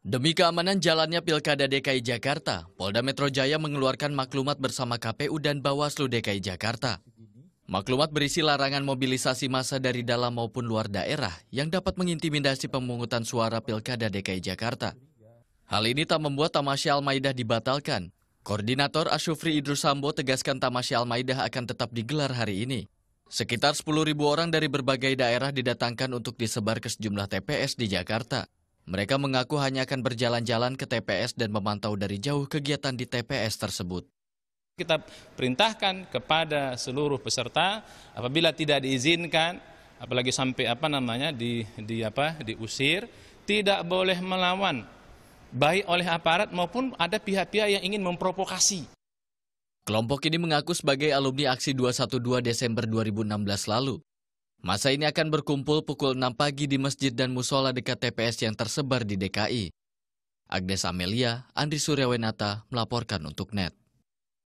Demi keamanan jalannya Pilkada DKI Jakarta, Polda Metro Jaya mengeluarkan maklumat bersama KPU dan Bawaslu DKI Jakarta. Maklumat berisi larangan mobilisasi massa dari dalam maupun luar daerah yang dapat mengintimidasi pemungutan suara Pilkada DKI Jakarta. Hal ini tak membuat Tamasya Al-Maidah dibatalkan. Koordinator Ashufri Idrus Sambo tegaskan Tamasya Al-Maidah akan tetap digelar hari ini. Sekitar 10.000 orang dari berbagai daerah didatangkan untuk disebar ke sejumlah TPS di Jakarta. Mereka mengaku hanya akan berjalan-jalan ke TPS dan memantau dari jauh kegiatan di TPS tersebut. Kita perintahkan kepada seluruh peserta apabila tidak diizinkan, apalagi sampai apa namanya di di apa diusir, tidak boleh melawan baik oleh aparat maupun ada pihak-pihak yang ingin memprovokasi. Kelompok ini mengaku sebagai alumni aksi 212 Desember 2016 lalu. Masa ini akan berkumpul pukul 6 pagi di masjid dan musola dekat TPS yang tersebar di DKI. Agnes Amelia, Andri Suryawenata melaporkan untuk NET.